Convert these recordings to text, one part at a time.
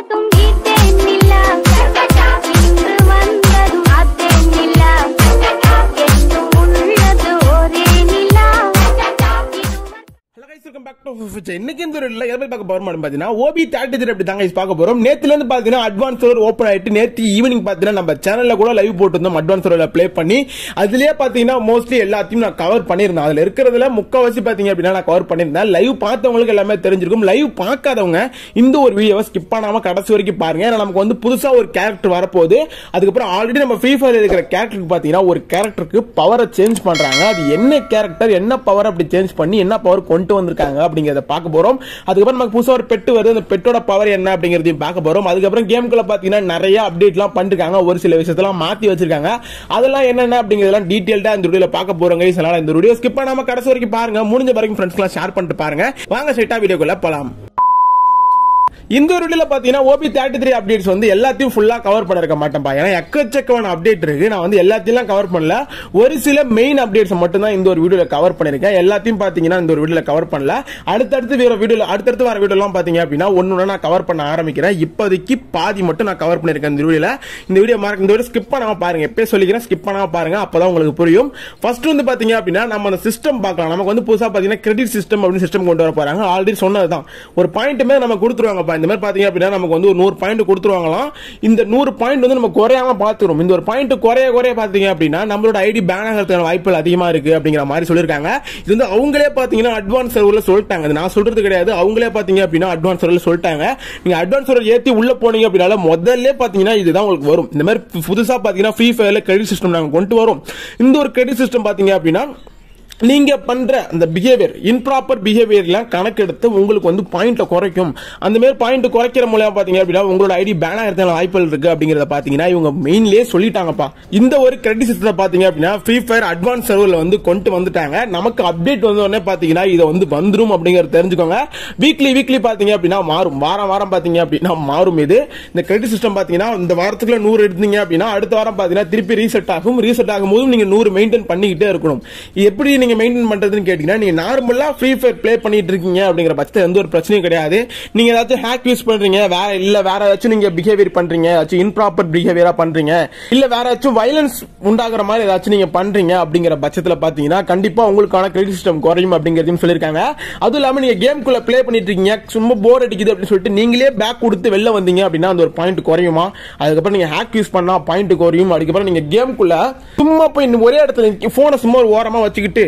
¡Gracias! Future இன்னைக்கு இந்த ஒரு எதை பார்க்க போறோம் பார்த்தீங்கன்னா ஓபி தேர்ட்டி த்ரீ அப்படி தாங்க பார்க்க போறோம் நேத்துல இருந்து பாத்தீங்கன்னா அட்வான்ஸ் ரோல் ஓப்பன் ஆயிட்டு நேற்று ஈவினிங் பாத்தீங்கன்னா நம்ம சேனல்ல கூட லைவ் போட்டுருந்தோம் அட்வான்ஸ் ரோல ப்ளே பண்ணி அதுலயே பாத்தீங்கன்னா மோஸ்ட்லி எல்லாத்தையும் நான் கவர் பண்ணியிருந்தேன் அதுல இருக்கிறதுல முக்கவாசி பாத்தீங்க அப்படின்னா நான் கவர் பண்ணியிருந்தேன் லைவ் பார்த்தவங்களுக்கு எல்லாமே தெரிஞ்சிருக்கும் லைவ் பார்க்காதவங்க இந்த ஒரு வீடியோவை ஸ்கிப் பண்ணாம கடைசி வரைக்கும் பாருங்க ஏன்னா நமக்கு வந்து புதுசா ஒரு கேரக்டர் வரப்போகுது அதுக்கப்புறம் ஆல்ரெடி நம்ம ஃப்ரீ ஃபயர் இருக்கிற கேரக்டருக்கு பாத்தீங்கன்னா ஒரு கேரக்டருக்கு பவரை சேஞ்ச் பண்றாங்க அது என்ன கேரக்டர் என்ன பவர் அப்படி சேஞ்ச் பண்ணி என்ன பவர் கொண்டு வந்திருக்காங்க அப்படிங்கிறத பார்க்க போகிறோம் அதுக்கப்புறம் நமக்கு புதுசாக ஒரு பெட்டு வருது அந்த பெட்டோட பவர் என்ன அப்படிங்கிறதையும் பார்க்க போகிறோம் அதுக்கப்புறம் கேம்குள்ள பார்த்தீங்கன்னா நிறைய அப்டேட்லாம் பண்ணிருக்காங்க ஒரு சில விஷயத்தெல்லாம் மாற்றி வச்சிருக்காங்க அதெல்லாம் என்னென்ன அப்படிங்கிறதெல்லாம் டீட்டெயில்டாக இந்த வீடியோவில் பார்க்க போகிறோம் கைஸ் அதனால் இந்த வீடியோ ஸ்கிப் பண்ணாமல் கடைசி வரைக்கும் பாருங்கள் முடிஞ்ச வரைக்கும் ஃப்ரெண்ட்ஸ்லாம் ஷேர் பண்ணிட்டு பாருங்கள் வாங்க ஸ்ட்ரைட்டாக வீடியோக்குள்ளே போகலாம் இந்த ஒரு வீடியோல பாத்தீங்கன்னா ஓபி தேர்ட்டி த்ரீ அப்டேட்ஸ் வந்து எல்லாத்தையும் ஃபுல்லா கவர் பண்ண இருக்க மாட்டேன்ப்பா ஏன்னா எக்கச்சக்கமான அப்டேட் இருக்கு நான் வந்து எல்லாத்தையும் கவர் பண்ணல ஒரு சில மெயின் அப்டேட்ஸ் மட்டும் தான் இந்த ஒரு வீடியோல கவர் பண்ணிருக்கேன் எல்லாத்தையும் பாத்தீங்கன்னா இந்த ஒரு வீடியோல கவர் பண்ணல அடுத்தடுத்து வேற வீடியோல அடுத்தடுத்து வர வீடியோலாம் பாத்தீங்க அப்படின்னா ஒன்னு நான் கவர் பண்ண ஆரம்பிக்கிறேன் இப்போதைக்கு பாதி மட்டும் நான் கவர் பண்ணிருக்கேன் இந்த வீடியோல இந்த வீடியோ மார்க் இந்த வீடியோ ஸ்கிப் பண்ணாம பாருங்க எப்பயே சொல்லிக்கிறேன் ஸ்கிப் பண்ணாம பாருங்க அப்பதான் உங்களுக்கு புரியும் ஃபர்ஸ்ட் வந்து பாத்தீங்க அப்படின்னா நம்ம அந்த சிஸ்டம் பார்க்கலாம் நமக்கு வந்து புதுசா பாத்தீங்கன்னா கிரெடிட் சிஸ்டம் அப்படின்னு சிஸ்டம் கொண்டு வர போறாங்க ஆல்ரெடி சொன்னதுதான் ஒரு பாயிண்ட் மேல நம்ம கொடுத்துருவாங்க இந்த மாதிரி பார்த்தீங்க அப்படின்னா நமக்கு வந்து ஒரு நூறு பாயிண்ட் கொடுத்துருவாங்களாம் இந்த நூறு பாயிண்ட் வந்து நம்ம குறையாம பார்த்துரும் இந்த ஒரு பாயிண்ட் குறைய குறைய பார்த்தீங்க அப்படின்னா நம்மளோட ஐடி பேன் ஆகிறதுக்கான வாய்ப்புகள் அதிகமாக இருக்குது அப்படிங்கிற மாதிரி சொல்லியிருக்காங்க இது வந்து அவங்களே பார்த்தீங்கன்னா அட்வான்ஸ் சர்வரில் சொல்லிட்டாங்க நான் சொல்கிறது கிடையாது அவங்களே பார்த்தீங்க அப்படின்னா அட்வான்ஸ் சர்வரில் சொல்லிட்டாங்க நீங்கள் அட்வான்ஸ் சர்வர் ஏற்றி உள்ளே போனீங்க அப்படின்னால முதல்ல பார்த்தீங்கன்னா இதுதான் உங்களுக்கு வரும் இந்த மாதிரி புதுசாக பார்த்தீங்கன்னா ஃப்ரீ ஃபயரில் கிரெடிட் சிஸ்டம் நாங்கள் கொண்டு வரும் இந்த ஒரு கிரெடிட் சிஸ்டம் பார்த்தீங்க அப்படின்னா நீங்க பண்ற அந்த பிஹேவியர் இன்ப்ராப்பர் பிஹேவியர்லாம் கணக்கெடுத்து உங்களுக்கு வந்து பாயிண்ட்டை குறைக்கும் அந்த மாதிரி பாயிண்ட் குறைக்கிற மூலியமா பாத்தீங்க அப்படின்னா உங்களோட ஐடி பேன் ஆகிறதுனால வாய்ப்புகள் இருக்கு அப்படிங்கறத பாத்தீங்கன்னா இவங்க மெயின்லயே சொல்லிட்டாங்கப்பா இந்த ஒரு கிரெடிசிசத்தை பாத்தீங்க அப்படின்னா ஃப்ரீ ஃபயர் அட்வான்ஸ் சர்வர்ல வந்து கொண்டு வந்துட்டாங்க நமக்கு அப்டேட் வந்த உடனே பாத்தீங்கன்னா இதை வந்து வந்துடும் அப்படிங்கறத தெரிஞ்சுக்கோங்க வீக்லி வீக்லி பாத்தீங்க அப்படின்னா மாறும் வாரம் வாரம் பாத்தீங்க அப்படின்னா மாறும் இது இந்த கிரெடிட் சிஸ்டம் பாத்தீங்கன்னா இந்த வாரத்துக்குள்ள நூறு எடுத்தீங்க அப்படின்னா அடுத்த வாரம் பாத்தீங்கன்னா திருப்பி ரீசெட் ஆகும் ரீசெட் ஆகும் போதும் நீங்க நூறு மெயின்டைன் பண்ணிக்கிட்டே இருக்கணும் எப்படி நீங்க நீங்கள் மெயின்டைன் பண்ணுறதுன்னு கேட்டிங்கன்னா நீங்கள் நார்மலாக ஃப்ரீ ஃபயர் ப்ளே பண்ணிட்டு இருக்கீங்க அப்படிங்கிற பட்சத்தில் எந்த ஒரு பிரச்சனையும் கிடையாது நீங்கள் ஏதாச்சும் ஹேக் யூஸ் பண்ணுறீங்க வேற இல்லை வேற ஏதாச்சும் நீங்கள் பிஹேவியர் பண்ணுறீங்க ஏதாச்சும் இன்ப்ராப்பர் பிஹேவியராக பண்ணுறீங்க இல்லை வேற ஏதாச்சும் வயலன்ஸ் உண்டாகிற மாதிரி ஏதாச்சும் நீங்கள் பண்றீங்க அப்படிங்கிற பட்சத்தில் பார்த்தீங்கன்னா கண்டிப்பாக உங்களுக்கான கிரெடிட் சிஸ்டம் குறையும் அப்படிங்கிறதையும் சொல்லியிருக்காங்க அதுவும் இல்லாமல் நீங்கள் கேம்குள்ளே ப்ளே பண்ணிட்டு இருக்கீங்க சும்மா போர் அடிக்குது அப்படின்னு சொல்லிட்டு நீங்களே பேக் கொடுத்து வெளில வந்தீங்க அப்படின்னா அந்த ஒரு பாயிண்ட் குறையுமா அதுக்கப்புறம் நீங்கள் ஹேக் யூஸ் பண்ணால் பாயிண்ட் குறையும் அதுக்கப்புறம் நீங்கள் கேம்குள்ளே சும்மா போய் ஒரே இடத்துல ஃபோனை சும்மா ஒரு ஓரமாக வச்சுக்கிட்டு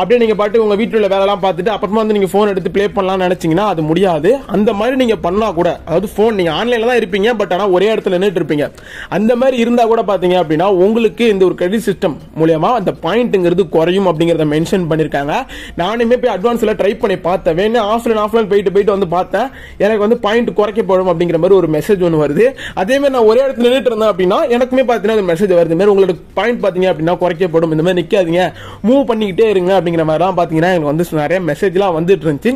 அப்படியே நீங்கள் பாட்டு உங்கள் வீட்டில் உள்ள வேலைலாம் பார்த்துட்டு அப்புறமா வந்து நீங்கள் ஃபோன் எடுத்து ப்ளே பண்ணலாம்னு நினைச்சீங்கன்னா அது முடியாது அந்த மாதிரி நீங்கள் பண்ணால் கூட அதாவது ஃபோன் நீங்கள் ஆன்லைனில் தான் இருப்பீங்க பட் ஆனால் ஒரே இடத்துல நின்றுட்டு இருப்பீங்க அந்த மாதிரி இருந்தால் கூட பார்த்தீங்க அப்படின்னா உங்களுக்கு இந்த ஒரு கிரெடிட் சிஸ்டம் மூலயமா அந்த பாயிண்ட்டுங்கிறது குறையும் அப்படிங்கிறத மென்ஷன் பண்ணியிருக்காங்க நானுமே போய் அட்வான்ஸ்ல ட்ரை பண்ணி பார்த்தேன் வேணும் ஆஃப்லைன் ஆஃப்லைன் போயிட்டு போயிட்டு வந்து பார்த்தேன் எனக்கு வந்து பாயிண்ட் குறைக்கப்படும் அப்படிங்கிற மாதிரி ஒரு மெசேஜ் ஒன்று வருது அதே மாதிரி நான் ஒரே இடத்துல நின்றுட்டு இருந்தேன் அப்படின்னா எனக்குமே பார்த்தீங்கன்னா மெசேஜ் வருது மாதிரி உங்களுக்கு பாயிண்ட் பார்த்தீங்க அப்படின்னா குறைக்கப்படும் இந்த மாதிரி நிக்காதீங்க மூவ் பண்ணிக்கிட்டே இருங்க அப்படிங்கிற மாதிரிலாம் பார்த்தீங்கன்னா எங்களுக்கு வந்து நிறைய மெசேஜ்லாம் வந்துட்டு இருந்துச்சு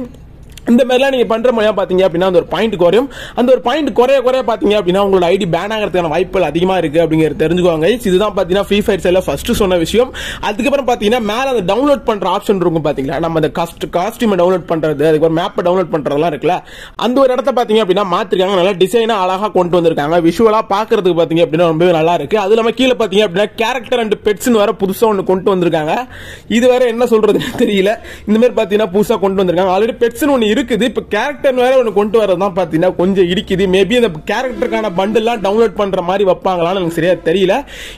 இந்த மாதிரிலாம் நீங்கள் பண்ணுற மூலியம் பார்த்தீங்க அப்படின்னா அந்த ஒரு பாயிண்ட் குறையும் அந்த ஒரு பாயிண்ட் குறைய குறைய பார்த்தீங்க அப்படின்னா உங்களோட ஐடி பேன் ஆகிறதுக்கான வாய்ப்புகள் அதிகமாக இருக்குது அப்படிங்கிற தெரிஞ்சுக்கோங்க இதுதான் பார்த்தீங்கன்னா ஃப்ரீ ஃபயர் செல்ல ஃபஸ்ட்டு சொன்ன விஷயம் அதுக்கப்புறம் பார்த்தீங்கன்னா மேலே அந்த டவுன்லோட் பண்ணுற ஆப்ஷன் இருக்கும் பார்த்தீங்களா நம்ம அந்த காஸ்ட் காஸ்டியூமை டவுன்லோட் பண்ணுறது அதுக்கப்புறம் மேப்பை டவுன்லோட் பண்ணுறதுலாம் இருக்குல்ல அந்த ஒரு இடத்த பார்த்தீங்க அப்படின்னா மாற்றிருக்காங்க நல்லா டிசைனாக அழகாக கொண்டு வந்திருக்காங்க விஷுவலாக பார்க்கறதுக்கு பார்த்தீங்க அப்படின்னா ரொம்பவே நல்லா இருக்குது அது இல்லாமல் கீழே பார்த்தீங்க அப்படின்னா கேரக்டர் அண்ட் பெட்ஸ்னு வர புதுசாக ஒன்று கொண்டு வந்திருக்காங்க இது வேற என்ன சொல்கிறதுன்னு தெரியல இந்த மாதிரி பார்த்தீங்கன்னா புதுசாக கொண்டு வந்திருக்காங்க ஆல்ரெடி பெட்ஸ்னு ஒன்று இருக்குது இப்போ கேரக்டர் வேற ஒன்று கொண்டு வரதான் பார்த்தீங்கன்னா கொஞ்சம் இருக்குது மேபி அந்த கேரக்டருக்கான பண்டெல்லாம் டவுன்லோட் பண்ணுற மாதிரி வைப்பாங்களான்னு எனக்கு சரியாக தெரியல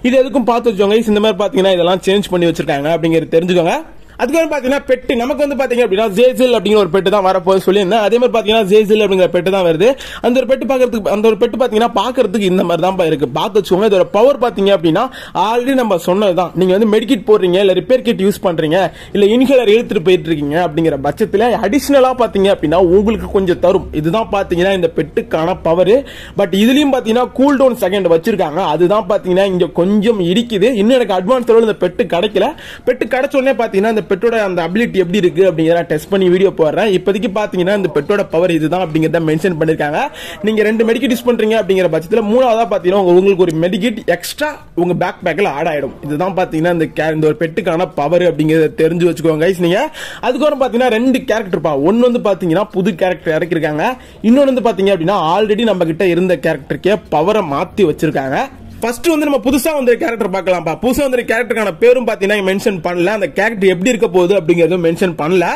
இது எதுக்கும் பார்த்து வச்சுக்கோங்க இந்த மாதிரி பார்த்தீங்கன்னா இதெல்லாம் சேஞ்ச் பண்ணி வச்சிருக்காங்க அப்படிங்கிறது தெரிஞ்சுக்கோங்க அதுக்கப்புறம் பார்த்தீங்கன்னா பெட்டு நமக்கு வந்து பார்த்தீங்க அப்படின்னா ஜேசில் அப்படிங்கிற ஒரு பெட்டு தான் வரப்போது சொல்லியிருந்தேன் அதே மாதிரி பார்த்தீங்கன்னா ஜேசில் அப்படிங்கிற பெட்டு தான் வருது அந்த ஒரு பெட்டு பார்க்கறதுக்கு அந்த ஒரு பெட்டு பார்த்தீங்கன்னா பார்க்கறதுக்கு இந்த மாதிரி தான் இருக்கு பார்த்து வச்சுக்கோங்க இதோட பவர் பார்த்தீங்க அப்படின்னா ஆல்ரெடி நம்ம சொன்னது தான் நீங்கள் வந்து மெடிக்கிட் போடுறீங்க இல்லை ரிப்பேர் கிட் யூஸ் பண்ணுறீங்க இல்லை இன்ஹேலர் இழுத்துட்டு போயிட்டு இருக்கீங்க அப்படிங்கிற பட்சத்தில் அடிஷ்னலாக பார்த்தீங்க அப்படின்னா உங்களுக்கு கொஞ்சம் தரும் இதுதான் பார்த்தீங்கன்னா இந்த பெட்டுக்கான பவர் பட் இதுலேயும் பார்த்தீங்கன்னா கூல் டவுன் செகண்ட் வச்சிருக்காங்க அதுதான் பார்த்தீங்கன்னா இங்கே கொஞ்சம் இடிக்குது இன்னும் எனக்கு அட்வான்ஸ் இந்த பெட்டு கிடைக்கல பெட்டு கிடைச்ச உடனே பார்த்தீங்கன்னா பெட்டோட அந்த அபிலிட்டி எப்படி இருக்கு அப்படிங்கிறத டெஸ்ட் பண்ணி வீடியோ போடுறேன் இப்போதைக்கு பார்த்தீங்கன்னா இந்த பெட்டோட பவர் இதுதான் அப்படிங்கிறத மென்ஷன் பண்ணியிருக்காங்க நீங்கள் ரெண்டு மெடிக்கிட் யூஸ் பண்ணுறீங்க அப்படிங்கிற பட்சத்தில் மூணாவதாக பார்த்தீங்கன்னா உங்களுக்கு ஒரு மெடிக்கிட் எக்ஸ்ட்ரா உங்கள் பேக் பேக்ல ஆட் ஆயிடும் இதுதான் பார்த்தீங்கன்னா இந்த இந்த ஒரு பெட்டுக்கான பவர் அப்படிங்கிறத தெரிஞ்சு வச்சுக்கோங்க கைஸ் நீங்கள் அதுக்கப்புறம் பார்த்தீங்கன்னா ரெண்டு கேரக்டர் இருப்பா ஒன்று வந்து பார்த்தீங்கன்னா புது கேரக்டர் இறக்கிருக்காங்க இன்னொன்று வந்து பார்த்தீங்க அப்படின்னா ஆல்ரெடி நம்ம கிட்ட இருந்த கேரக்டருக்கே பவரை மாற்றி வச்சிருக்காங்க ஃபர்ஸ்ட் வந்து நம்ம புதுசா வந்த கேரக்டர் பார்க்கலாம்ப்பா புதுசா வந்த கேரக்டருக்கான பேரும் பாத்தீங்கன்னா மென்ஷன் பண்ணல அந்த கேரக்டர் எப்படி இருக்க போகுது அப்படிங்கறது மென்ஷன் பண்ணல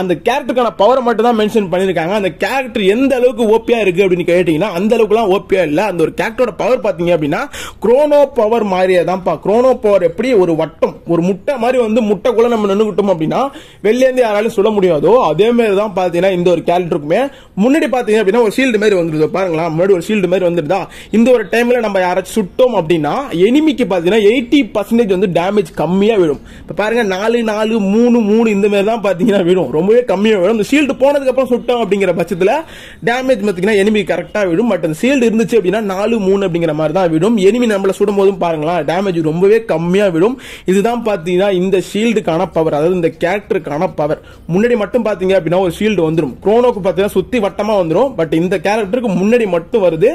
அந்த கேரக்டருக்கான பவர் மட்டும் தான் மென்ஷன் பண்ணிருக்காங்க அந்த கேரக்டர் எந்த அளவுக்கு ஓபியா இருக்கு அப்படின்னு கேட்டீங்கன்னா அந்த அளவுக்குலாம் ஓபியா இல்ல அந்த ஒரு கேரக்டரோட பவர் பாத்தீங்க அப்படின்னா குரோனோ பவர் மாதிரியே தான்ப்பா குரோனோ பவர் எப்படி ஒரு வட்டம் ஒரு முட்டை மாதிரி வந்து முட்டைக்குள்ள நம்ம நின்றுக்கிட்டோம் அப்படின்னா வெளிலேருந்து யாராலும் சுட முடியாதோ அதே மாதிரி தான் பாத்தீங்கன்னா இந்த ஒரு கேரக்டருக்குமே முன்னாடி பாத்தீங்க அப்படின்னா ஒரு ஷீல்டு மாதிரி வந்துருது பாருங்களா முன்னாடி ஒரு ஷீல்டு மாதிரி வந்துருதா இந்த ஒரு டைம்ல நம்ம யாராச்சும் சுட்டோம் பார்த்தோம் அப்படின்னா எனிமிக்கு பார்த்தீங்கன்னா எயிட்டி பர்சன்டேஜ் வந்து டேமேஜ் கம்மியாக விடும் இப்போ பாருங்க நாலு நாலு மூணு மூணு இந்த மாதிரி தான் பார்த்தீங்கன்னா விடும் ரொம்பவே கம்மியாக விடும் இந்த ஷீல்டு போனதுக்கப்புறம் சுட்டோம் அப்படிங்கிற பட்சத்தில் டேமேஜ் பார்த்தீங்கன்னா எனிமி கரெக்டாக விடும் பட் அந்த ஷீல்டு இருந்துச்சு அப்படின்னா நாலு மூணு அப்படிங்கிற மாதிரி தான் விடும் எனிமி நம்மளை சுடும் போதும் பாருங்களா டேமேஜ் ரொம்பவே கம்மியாக விடும் இதுதான் பார்த்தீங்கன்னா இந்த ஷீல்டுக்கான பவர் அதாவது இந்த கேரக்டருக்கான பவர் முன்னாடி மட்டும் பார்த்தீங்க அப்படின்னா ஒரு ஷீல்டு வந்துடும் குரோனோக்கு பார்த்தீங்கன்னா சுற்றி வட்டமாக வந்துடும் பட் இந்த கேரக்டருக்கு முன்னாடி மட்டும் வருது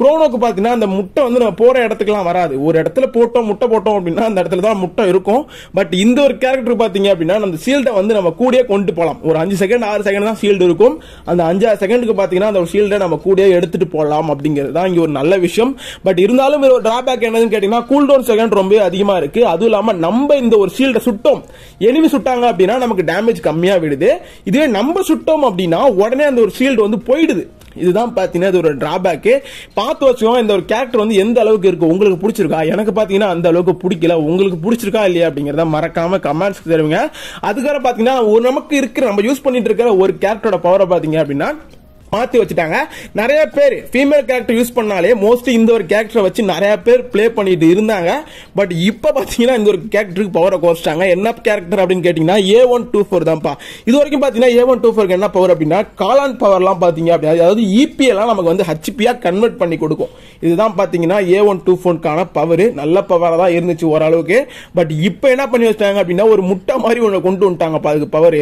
குரோனோக்கு பார்த்தீங்கன்னா அந்த முட்டை வந்து நம்ம போகிற இடத்துல இடத்துக்குலாம் வராது ஒரு இடத்துல போட்டோம் முட்டை போட்டோம் அப்படின்னா அந்த இடத்துல தான் முட்டை இருக்கும் பட் இந்த ஒரு கேரக்டர் பார்த்தீங்க அப்படின்னா அந்த சீல்டை வந்து நம்ம கூடயே கொண்டு போகலாம் ஒரு அஞ்சு செகண்ட் ஆறு செகண்ட் தான் சீல்டு இருக்கும் அந்த அஞ்சு ஆறு செகண்டுக்கு பார்த்தீங்கன்னா அந்த ஒரு சீல்டை நம்ம கூடயே எடுத்துட்டு போகலாம் அப்படிங்கிறது தான் இங்கே ஒரு நல்ல விஷயம் பட் இருந்தாலும் ஒரு டிராபேக் என்னதுன்னு கேட்டிங்கன்னா கூல் டவுன் செகண்ட் ரொம்ப அதிகமாக இருக்கு அதுவும் இல்லாமல் நம்ம இந்த ஒரு சீல்டை சுட்டோம் எனிமி சுட்டாங்க அப்படின்னா நமக்கு டேமேஜ் கம்மியாக விடுது இதுவே நம்ம சுட்டோம் அப்படின்னா உடனே அந்த ஒரு ஷீல்டு வந்து போயிடுது இதுதான் பார்த்தீங்கன்னா இது ஒரு டிராபேக்கு பார்த்து வச்சுக்கோ இந்த ஒரு கேரக்டர் வந்து எந்த அளவுக்கு இருக்கு உங்களுக்கு பிடிச்சிருக்கா எனக்கு பார்த்தீங்கன்னா அந்த அளவுக்கு பிடிக்கல உங்களுக்கு பிடிச்சிருக்கா இல்லையா அப்படிங்கிறத மறக்காம கமெண்ட்ஸ்க்கு தருவீங்க அதுக்கப்புறம் பார்த்தீங்கன்னா ஒரு நமக்கு இருக்கிற நம்ம யூஸ் பண்ணிட்டு இருக்கிற ஒரு கேரக்டரோட பவரை பார்த்தீங்க அப்படின்னா மாத்தி வச்சுட்டாங்க நிறைய பேர் ஃபீமேல் கேரக்டர் யூஸ் பண்ணாலே மோஸ்ட்லி இந்த ஒரு கேரக்டரை வச்சு நிறைய பேர் பிளே பண்ணிட்டு இருந்தாங்க பட் இப்போ பார்த்தீங்கன்னா இந்த ஒரு கேரக்டருக்கு பவரை குறைச்சிட்டாங்க என்ன கேரக்டர் அப்படின்னு கேட்டிங்கன்னா ஏ ஒன் டூ ஃபோர் தான்ப்பா இது வரைக்கும் பார்த்தீங்கன்னா ஏ ஒன் டூ ஃபோருக்கு என்ன பவர் அப்படின்னா காலான் பவர்லாம் பார்த்தீங்க அப்படின்னா அதாவது இபிஎல்லாம் e நமக்கு வந்து ஹச்பியாக கன்வெர்ட் பண்ணி கொடுக்கும் இதுதான் பார்த்தீங்கன்னா ஏ ஒன் டூ ஃபோனுக்கான பவர் நல்ல பவராக தான் இருந்துச்சு ஓரளவுக்கு பட் இப்போ என்ன பண்ணி வச்சிட்டாங்க அப்படின்னா ஒரு முட்டை மாதிரி ஒன்று கொண்டு வந்துட்டாங்கப்பா அதுக்கு பவர்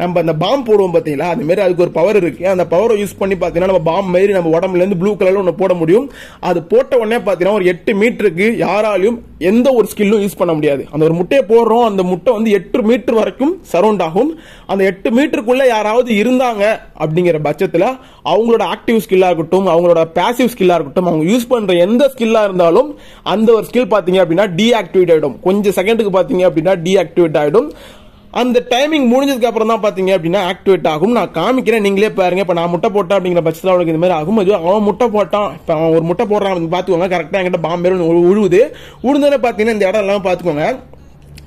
நம்ம அந்த பாம் போடுவோம் பார்த்தீங்களா அது மாதிரி அதுக்கு ஒரு பவர் இருக்கு அந்த பவரை யூஸ் பண்ணி பார்த்தீங்கன்னா நம்ம பாம் மாதிரி நம்ம உடம்புலேருந்து ப்ளூ கலரில் ஒன்று போட முடியும் அது போட்ட உடனே பார்த்தீங்கன்னா ஒரு எட்டு மீட்டருக்கு யாராலையும் எந்த ஒரு ஸ்கில்லும் யூஸ் பண்ண முடியாது அந்த ஒரு முட்டையை போடுறோம் அந்த முட்டை வந்து எட்டு மீட்டர் வரைக்கும் சரௌண்ட் ஆகும் அந்த எட்டு மீட்டருக்குள்ள யாராவது இருந்தாங்க அப்படிங்கிற பட்சத்தில் அவங்களோட ஆக்டிவ் ஸ்கில்லாக இருக்கட்டும் அவங்களோட பேசிவ் ஸ்கில்லாக இருக்கட்டும் அவங்க யூஸ் யூஸ் பண்ற எந்த ஸ்கில்லா இருந்தாலும் அந்த ஒரு ஸ்கில் பார்த்தீங்க அப்படின்னா டீஆக்டிவேட் ஆகிடும் கொஞ்சம் செகண்டுக்கு பார்த்தீங்க அப்படின்னா டீஆக்டிவேட் ஆகிடும் அந்த டைமிங் முடிஞ்சதுக்கு அப்புறம் தான் பார்த்தீங்க அப்படின்னா ஆக்டிவேட் ஆகும் நான் காமிக்கிறேன் நீங்களே பாருங்க இப்போ நான் முட்டை போட்டேன் அப்படிங்கிற பட்சத்தில் அவனுக்கு இந்த மாதிரி ஆகும் அது அவன் முட்டை போட்டான் இப்ப அவன் ஒரு முட்டை போடுறான் பாத்துக்கோங்க பார்த்துக்கோங்க கரெக்டாக என்கிட்ட பாம்பேரும் உழுவுது உழுந்தோடனே பார்த்தீங்கன்னா இந்த இடம் எல்லாம் பார்த்துக்கோங்க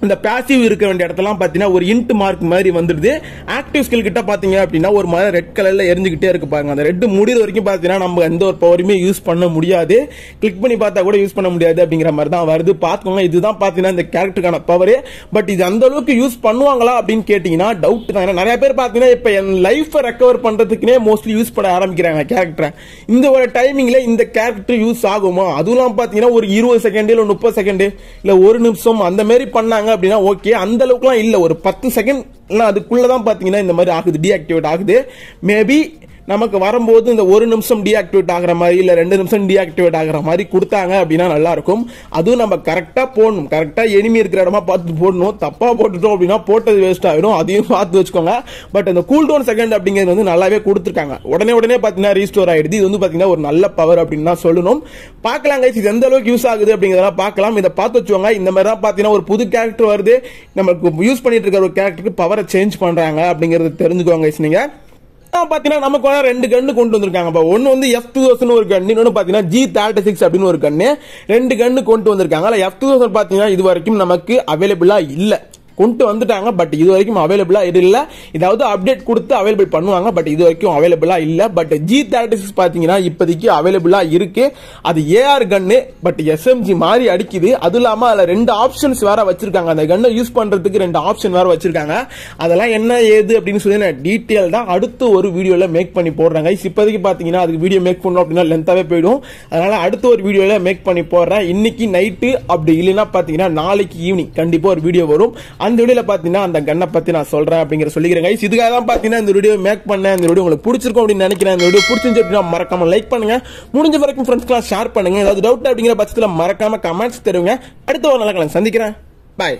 இந்த பேசிவ் இருக்க வேண்டிய இடத்தெல்லாம் பார்த்தீங்கன்னா ஒரு இன்ட் மார்க் மாதிரி வந்துடுது ஆக்டிவ் ஸ்கில் கிட்ட பார்த்தீங்க அப்படின்னா ஒரு மாதிரி ரெட் கலரில் எரிஞ்சுகிட்டே இருக்கு பாருங்க அந்த ரெட் முடிவு வரைக்கும் பார்த்தீங்கன்னா நம்ம எந்த ஒரு பவருமே யூஸ் பண்ண முடியாது கிளிக் பண்ணி பார்த்தா கூட யூஸ் பண்ண முடியாது அப்படிங்கிற மாதிரி தான் வருது பார்த்துக்கோங்க இதுதான் பார்த்தீங்கன்னா இந்த கேரக்டருக்கான பவர் பட் இது அந்த அளவுக்கு யூஸ் பண்ணுவாங்களா அப்படின்னு கேட்டீங்கன்னா டவுட் தான் ஏன்னா நிறைய பேர் பாத்தீங்கன்னா இப்போ என் லைஃப்பை ரெக்கவர் பண்ணுறதுக்குனே மோஸ்ட்லி யூஸ் பண்ண ஆரம்பிக்கிறாங்க கேரக்டரை இந்த ஒரு டைமிங்கில் இந்த கேரக்டர் யூஸ் ஆகுமா அதுவும் பார்த்தீங்கன்னா ஒரு இருபது செகண்ட் இல்ல முப்பது செகண்டு இல்லை ஒரு நிமிஷம் அந்த மாதிரி பண்ணாங்க அப்படின்னா ஓகே அந்த அளவுக்குலாம் இல்லை ஒரு பத்து செகண்ட் அதுக்குள்ளதான் பார்த்தீங்கன்னா இந்த மாதிரி ஆகுது டீஆக்டிவேட் ஆகுது மேபி நமக்கு வரும்போது இந்த ஒரு நிமிஷம் டீஆக்டிவேட் ஆகிற மாதிரி இல்லை ரெண்டு நிமிஷம் டீஆக்டிவேட் ஆகிற மாதிரி கொடுத்தாங்க அப்படின்னா நல்லாயிருக்கும் அதுவும் நம்ம கரெக்டாக போடணும் கரெக்டாக எனிமி இருக்கிற இடமா பார்த்து போடணும் தப்பாக போட்டுட்டோம் அப்படின்னா போட்டது வேஸ்ட் ஆகிடும் அதையும் பார்த்து வச்சுக்கோங்க பட் இந்த டவுன் செகண்ட் அப்படிங்கிறது வந்து நல்லாவே கொடுத்துருக்காங்க உடனே உடனே பார்த்தீங்கன்னா ரீஸ்டோர் ஆகிடுது இது வந்து பார்த்தீங்கன்னா ஒரு நல்ல பவர் அப்படின்னு தான் சொல்லணும் பார்க்கலாம் கைஸ் இது எந்த அளவுக்கு யூஸ் ஆகுது அப்படிங்கிறதெல்லாம் பார்க்கலாம் இதை பார்த்து வச்சுக்கோங்க இந்த மாதிரி தான் பார்த்தீங்கன்னா ஒரு புது கேரக்டர் வருது நமக்கு யூஸ் பண்ணிட்டு இருக்கிற ஒரு கேரக்டருக்கு பவரை சேஞ்ச் பண்ணுறாங்க அப்படிங்கிறது தெரிஞ்சுக்கோங்க கைஸ் நீங்கள் பாத்தீங்கன்னா நமக்கு வேணா ரெண்டு கண்ணு கொண்டு வந்திருக்காங்க ஒன்னு வந்து எஃப் டூ தௌசண்ட் ஒரு கண்ணு இன்னொன்னு பாத்தீங்கன்னா ஜி தேர்ட்டி சிக்ஸ் அப்படின்னு ஒரு கண்ணு ரெண்டு கண்ணு கொண்டு வந்திருக்காங்க எஃப் டூ தௌசண்ட் பாத்தீங்கன்னா இது வரைக்கும் நமக்கு அவைலபிளா இல்லை கொண்டு வந்துட்டாங்க பட் இது வரைக்கும் அவைலபிளாக இது இல்லை ஏதாவது அப்டேட் கொடுத்து அவைலபிள் பண்ணுவாங்க பட் இது வரைக்கும் அவைலபிளாக இல்லை பட் ஜி தேர்ட்டி சிக்ஸ் பார்த்தீங்கன்னா இப்போதைக்கு அவைலபிளாக இருக்கு அது ஏஆர் கன்னு பட் எஸ்எம்ஜி மாதிரி அடிக்குது அதுவும் இல்லாமல் அதில் ரெண்டு ஆப்ஷன்ஸ் வேற வச்சிருக்காங்க அந்த கன்னை யூஸ் பண்ணுறதுக்கு ரெண்டு ஆப்ஷன் வேற வச்சிருக்காங்க அதெல்லாம் என்ன ஏது அப்படின்னு சொல்லி நான் டீட்டெயில் தான் அடுத்து ஒரு வீடியோவில் மேக் பண்ணி போடுறாங்க இப்போதைக்கு பார்த்தீங்கன்னா அதுக்கு வீடியோ மேக் பண்ணோம் அப்படின்னா லென்த்தாகவே போயிடும் அதனால் அடுத்த ஒரு வீடியோவில் மேக் பண்ணி போடுறேன் இன்னைக்கு நைட்டு அப்படி இல்லைன்னா பாத்தீங்கன்னா நாளைக்கு ஈவினிங் கண்டிப்பாக ஒரு வீடியோ வரும் அந்த வீடியோல பாத்தீங்கன்னா அந்த கண்ணை பத்தி நான் சொல்றேன் அப்படிங்கிற சொல்லிக்கிறேன் கைஸ் இதுக்காக தான் பாத்தீங்கன்னா இந்த வீடியோ மேக் பண்ணேன் இந்த வீடியோ உங்களுக்கு பிடிச்சிருக்கும் அப்படின்னு நினைக்கிறேன் இந்த வீடியோ பிடிச்சிருந்து அப்படின்னா மறக்காம லைக் பண்ணுங்க முடிஞ்ச வரைக்கும் ஃப்ரெண்ட்ஸ்க்கெல்லாம் ஷேர் பண்ணுங்க ஏதாவது டவுட் அப்படிங்கிற பட்சத்தில் மறக்காம கமெண்ட்ஸ் தருங்க அடுத்த ஒரு நல்ல சந்திக்கிறேன் பாய்